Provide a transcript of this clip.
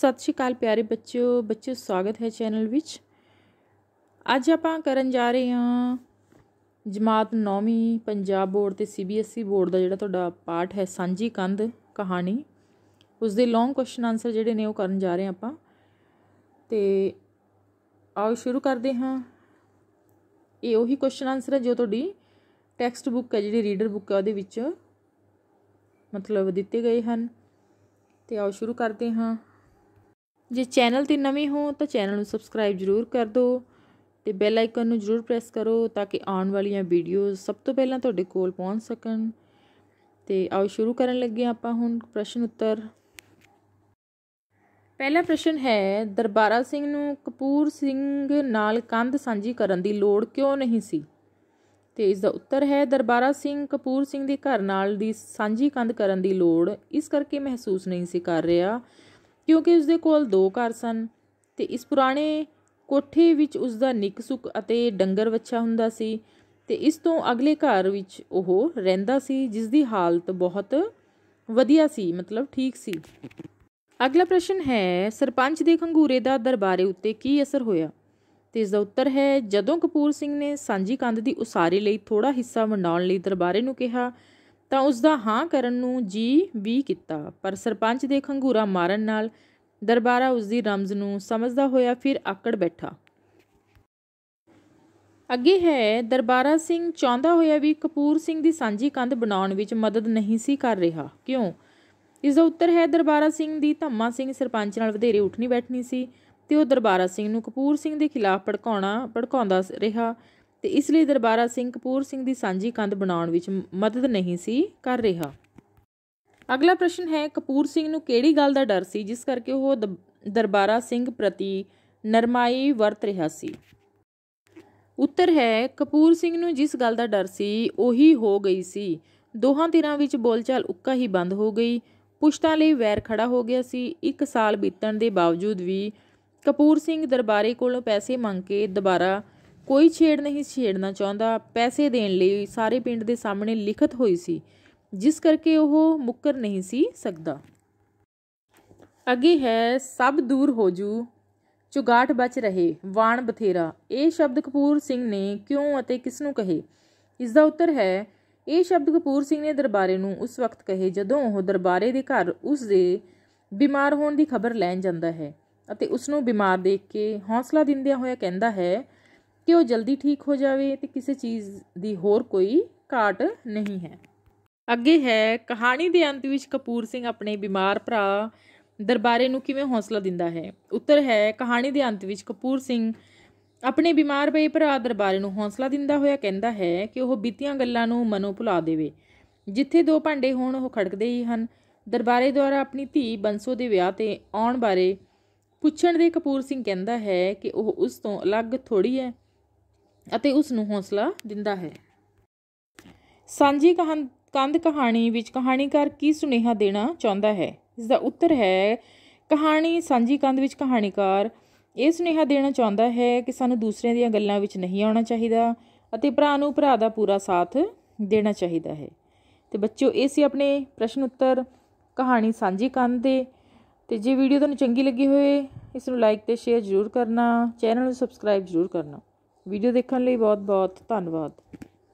ਸਤਿ ਸ਼੍ਰੀ ਅਕਾਲ ਪਿਆਰੇ ਬੱਚਿਓ ਬੱਚਿਓ ਸਵਾਗਤ ਹੈ ਚੈਨਲ ਵਿੱਚ ਅੱਜ ਆਪਾਂ ਕਰਨ ਜਾ ਰਹੇ ਹਾਂ ਜਮਾਤ 9ਵੀਂ ਪੰਜਾਬ ਬੋਰਡ ਤੇ ਸੀਬੀਐਸਈ e ਬੋਰਡ ਦਾ ਜਿਹੜਾ ਤੁਹਾਡਾ ਪਾਠ ਹੈ ਸਾਂਝੀ ਕੰਧ ਕਹਾਣੀ ਉਸ ਦੇ ਲੌਂਗ ਕੁਐਸਚਨ ਆਨਸਰ ਜਿਹੜੇ ਨੇ ਉਹ ਕਰਨ ਜਾ ਰਹੇ ਆਪਾਂ ਤੇ ਆਓ ਸ਼ੁਰੂ ਕਰਦੇ ਹਾਂ ਇਹ ਉਹੀ ਕੁਐਸਚਨ ਆਨਸਰ ਹੈ ਜੋ ਤੁਹਾਡੀ ਟੈਕਸਟ ਬੁੱਕ ਹੈ ਜਿਹੜੀ ਰੀਡਰ ਬੁੱਕ ਹੈ ਉਹਦੇ ਵਿੱਚ ਮਤਲਬ ਦਿੱਤੇ ਗਏ ਹਨ ਤੇ ਆਓ ਸ਼ੁਰੂ ਕਰਦੇ ਹਾਂ ਜੇ ਚੈਨਲ ਤੇ ਨਵੇਂ ਹੋ ਤਾਂ ਚੈਨਲ ਨੂੰ ਸਬਸਕ੍ਰਾਈਬ ਜ਼ਰੂਰ ਕਰ ਦਿਓ ਤੇ ਬੈਲ ਆਈਕਨ ਨੂੰ ਜ਼ਰੂਰ ਪ੍ਰੈਸ ਕਰੋ ਤਾਂ ਕਿ ਆਉਣ ਵਾਲੀਆਂ ਵੀਡੀਓਜ਼ ਸਭ ਤੋਂ ਪਹਿਲਾਂ ਤੁਹਾਡੇ ਕੋਲ ਪਹੁੰਚ ਸਕਣ ਤੇ ਆਓ ਸ਼ੁਰੂ ਕਰਨ ਲੱਗੇ ਆਪਾਂ ਹੁਣ ਪ੍ਰਸ਼ਨ ਉੱਤਰ ਪਹਿਲਾ ਪ੍ਰਸ਼ਨ ਹੈ ਦਰਬਾਰਾ ਸਿੰਘ ਨੂੰ ਕਪੂਰ ਸਿੰਘ ਨਾਲ ਕੰਧ ਸਾਂਝੀ ਕਰਨ ਦੀ ਲੋੜ ਕਿਉਂ ਨਹੀਂ ਸੀ ਤੇ ਇਸ ਦਾ ਉੱਤਰ ਹੈ ਦਰਬਾਰਾ ਸਿੰਘ ਕਪੂਰ ਸਿੰਘ ਦੇ ਘਰ ਨਾਲ ਦੀ ਸਾਂਝੀ ਕੰਧ ਕਰਨ ਦੀ ਲੋੜ ਇਸ ਕਰਕੇ ਮਹਿਸੂਸ ਨਹੀਂ ਸੀ ਕਰ ਰਿਹਾ ਕਿਉਂਕਿ ਉਸ ਦੇ ਕੋਲ ਦੋ ਘਰ ਸਨ ਤੇ ਇਸ ਪੁਰਾਣੇ ਕੋਠੇ ਵਿੱਚ ਉਸ ਦਾ ਨਿੱਕ ਸੁੱਕ ਅਤੇ ਡੰਗਰ ਵੱਛਾ ਹੁੰਦਾ ਸੀ ਤੇ ਇਸ ਤੋਂ ਅਗਲੇ ਘਰ ਵਿੱਚ ਉਹ ਰਹਿੰਦਾ ਸੀ ਜਿਸ ਦੀ ਹਾਲਤ ਬਹੁਤ ਵਧੀਆ ਸੀ ਮਤਲਬ ਠੀਕ ਸੀ ਅਗਲਾ ਪ੍ਰਸ਼ਨ ਹੈ ਸਰਪੰਚ ਦੇ ਖੰਗੂਰੇ ਦਾ ਦਰਬਾਰੇ ਉੱਤੇ ਕੀ ਅਸਰ ਹੋਇਆ ਤੇ ਇਸ ਦਾ ਉੱਤਰ ਹੈ ਜਦੋਂ ਕਪੂਰ ਸਿੰਘ ਨੇ ਸਾਂਝੀ ਕੰਧ ਦੀ ਉਸਾਰੀ ਲਈ ਥੋੜਾ ਹਿੱਸਾ ਵੰਡਾਉਣ ਲਈ ਦਰਬਾਰੇ ਨੂੰ ਕਿਹਾ ਤਾਂ ਉਸ ਦਾ ਹਾਂ ਕਰਨ ਨੂੰ ਜੀ ਵੀ ਕੀਤਾ ਪਰ ਸਰਪੰਚ ਦੇ ਖੰਗੂਰਾ ਮਾਰਨ ਨਾਲ ਦਰਬਾਰਾ ਉਸ ਦੀ ਰਮਜ਼ ਨੂੰ ਸਮਝਦਾ ਹੋਇਆ ਫਿਰ ਆਕੜ ਬੈਠਾ ਅੱਗੇ ਹੈ ਦਰਬਾਰਾ ਸਿੰਘ ਚਾਹੁੰਦਾ ਹੋਇਆ ਵੀ ਕਪੂਰ ਸਿੰਘ ਦੀ ਸਾਂਝੀ ਕੰਧ ਬਣਾਉਣ ਵਿੱਚ ਮਦਦ ਨਹੀਂ ਸੀ ਕਰ ਰਿਹਾ ਕਿਉਂ ਇਸ ਦਾ ਉੱਤਰ ਹੈ ਦਰਬਾਰਾ ਸਿੰਘ ਦੀ ਧੰਮਾ ਸਿੰਘ ਸਰਪੰਚ ਨਾਲ ਵਧੇਰੇ ਉਠਣੀ ਬੈਠਣੀ ਸੀ ਤੇ ਉਹ ਦਰਬਾਰਾ ਸਿੰਘ ਨੂੰ ਕਪੂਰ ਸਿੰਘ ਦੇ ਖਿਲਾਫ ਭੜਕਾਉਣਾ ਭੜਕਾਉਂਦਾ ਰਿਹਾ ਤੇ ਇਸ ਲਈ ਦਰਬਾਰਾ ਸਿੰਘ ਕਪੂਰ ਸਿੰਘ ਦੀ ਸਾਂਝੀ ਕੰਧ ਬਣਾਉਣ ਵਿੱਚ ਮਦਦ ਨਹੀਂ ਸੀ ਕਰ ਰਿਹਾ ਅਗਲਾ ਪ੍ਰਸ਼ਨ ਹੈ ਕਪੂਰ ਸਿੰਘ ਨੂੰ ਕਿਹੜੀ ਗੱਲ ਦਾ ਡਰ ਸੀ ਜਿਸ ਕਰਕੇ ਉਹ ਦਰਬਾਰਾ ਸਿੰਘ ਪ੍ਰਤੀ ਨਰਮਾਈ ਵਰਤ ਰਿਹਾ ਸੀ ਉੱਤਰ ਹੈ ਕਪੂਰ ਸਿੰਘ ਨੂੰ ਜਿਸ ਗੱਲ ਦਾ ਡਰ ਸੀ ਉਹੀ ਹੋ ਗਈ ਸੀ ਦੋਹਾਂ ਧਿਰਾਂ ਵਿੱਚ ਬੋਲਚਾਲ ਉੱਕਾ ਹੀ ਬੰਦ ਹੋ ਗਈ ਪੁਸ਼ਤਾਂ ਲਈ ਵੈਰ ਖੜਾ ਹੋ ਗਿਆ ਸੀ ਇੱਕ ਸਾਲ ਬੀਤਣ ਦੇ ਬਾਵਜੂਦ ਵੀ ਕਪੂਰ ਸਿੰਘ ਦਰਬਾਰੇ ਕੋਲੋਂ ਪੈਸੇ ਮੰਗ ਕੇ ਦੁਬਾਰਾ ਕੋਈ ਛੇੜ ਨਹੀਂ ਛੇੜਨਾ ਚਾਹੁੰਦਾ ਪੈਸੇ ਦੇਣ ਲਈ ਸਾਰੇ ਪਿੰਡ ਦੇ ਸਾਹਮਣੇ ਲਿਖਤ ਹੋਈ ਸੀ ਜਿਸ ਕਰਕੇ ਉਹ ਮੁੱਕਰ ਨਹੀਂ ਸੀ ਸਕਦਾ ਅੱਗੇ ਹੈ ਸਭ ਦੂਰ ਹੋ ਜੂ ਚੁਗਾਟ ਬਚ ਰਹੇ ਵਾਣ ਬਥੇਰਾ ਇਹ ਸ਼ਬਦ ਕਪੂਰ ਸਿੰਘ ਨੇ ਕਿਉਂ ਅਤੇ ਕਿਸ ਨੂੰ ਕਹੇ ਇਸ ਦਾ ਉੱਤਰ ਹੈ ਇਹ ਸ਼ਬਦ ਕਪੂਰ ਸਿੰਘ ਨੇ ਦਰਬਾਰੇ ਨੂੰ ਉਸ ਵਕਤ ਕਹੇ ਜਦੋਂ ਉਹ ਦਰਬਾਰੇ ਦੇ ਘਰ ਉਸ ਦੇ ਬਿਮਾਰ ਹੋਣ ਦੀ ਖਬਰ ਲੈਣ ਜਾਂਦਾ ਹੈ ਅਤੇ ਉਸ ਨੂੰ ਬਿਮਾਰ ਦੇਖ ਕੇ ਹੌਸਲਾ ਦਿੰਦਿਆਂ ਹੋਇਆ ਕਹਿੰਦਾ ਹੈ ਕਿ ਉਹ ਜਲਦੀ ਠੀਕ ਹੋ ਜਾਵੇ ਤੇ ਕਿਸੇ ਚੀਜ਼ ਦੀ ਹੋਰ ਕੋਈ ਘਾਟ ਨਹੀਂ ਹੈ ਅੱਗੇ ਹੈ ਕਹਾਣੀ ਦੇ ਅੰਤ ਵਿੱਚ ਕਪੂਰ ਸਿੰਘ ਆਪਣੇ ਬਿਮਾਰ ਭਰਾ ਦਰਬਾਰੇ ਨੂੰ ਕਿਵੇਂ ਹੌਸਲਾ ਦਿੰਦਾ ਹੈ ਉੱਤਰ ਹੈ ਕਹਾਣੀ ਦੇ ਅੰਤ ਵਿੱਚ ਕਪੂਰ ਸਿੰਘ ਆਪਣੇ ਬਿਮਾਰ ਪਏ ਭਰਾ ਦਰਬਾਰੇ ਨੂੰ ਹੌਸਲਾ ਦਿੰਦਾ ਹੋਇਆ ਕਹਿੰਦਾ ਹੈ ਕਿ ਉਹ ਬੀਤੀਆਂ ਗੱਲਾਂ ਨੂੰ ਮਨੋਂ ਭੁਲਾ ਦੇਵੇ ਜਿੱਥੇ ਦੋ ਭਾਂਡੇ ਹੋਣ ਉਹ ਖੜਕਦੇ ਹੀ ਹਨ ਦਰਬਾਰੇ ਦੁਆਰਾ ਆਪਣੀ ਧੀ ਬੰਸੋ ਦੇ ਵਿਆਹ ਤੇ ਆਉਣ ਬਾਰੇ ਪੁੱਛਣ ਦੇ ਕਪੂਰ ਸਿੰਘ ਕਹਿੰਦਾ ਹੈ ਕਿ ਉਹ ਉਸ ਤੋਂ ਅਲੱਗ ਥੋੜੀ ਹੈ ਅਤੇ ਉਸ ਨੂੰ ਹੌਸਲਾ ਦਿੰਦਾ ਹੈ ਸਾਂਝੀ ਕੰਧ ਕਹਾਣੀ ਵਿੱਚ ਕਹਾਣੀਕਾਰ ਕੀ ਸੁਨੇਹਾ ਦੇਣਾ ਚਾਹੁੰਦਾ ਹੈ ਇਸ ਦਾ ਉੱਤਰ ਹੈ ਕਹਾਣੀ ਸਾਂਝੀ ਕੰਧ ਵਿੱਚ ਕਹਾਣੀਕਾਰ ਇਹ ਸੁਨੇਹਾ ਦੇਣਾ ਚਾਹੁੰਦਾ ਹੈ ਕਿ ਸਾਨੂੰ ਦੂਸਰਿਆਂ ਦੀਆਂ ਗੱਲਾਂ ਵਿੱਚ ਨਹੀਂ ਆਉਣਾ ਚਾਹੀਦਾ ਅਤੇ ਭਰਾ ਨੂੰ ਭਰਾ ਦਾ ਪੂਰਾ ਸਾਥ ਦੇਣਾ ਚਾਹੀਦਾ ਹੈ ਤੇ ਬੱਚਿਓ ਇਹ ਸੀ ਆਪਣੇ ਪ੍ਰਸ਼ਨ ਉੱਤਰ ਕਹਾਣੀ ਸਾਂਝੀ ਕੰਧ ਦੇ ਤੇ ਜੇ ਵੀਡੀਓ ਤੁਹਾਨੂੰ ਚੰਗੀ ਲੱਗੀ ਹੋਵੇ ਇਸ ਨੂੰ ਲਾਈਕ ਤੇ ਸ਼ੇਅਰ ਜ਼ਰੂਰ ਕਰਨਾ ਚੈਨਲ ਨੂੰ ਸਬਸਕ੍ਰਾਈਬ ਜ਼ਰੂਰ ਕਰਨਾ ਵੀਡੀਓ ਦੇਖਣ ਲਈ ਬਹੁਤ ਬਹੁਤ ਧੰਨਵਾਦ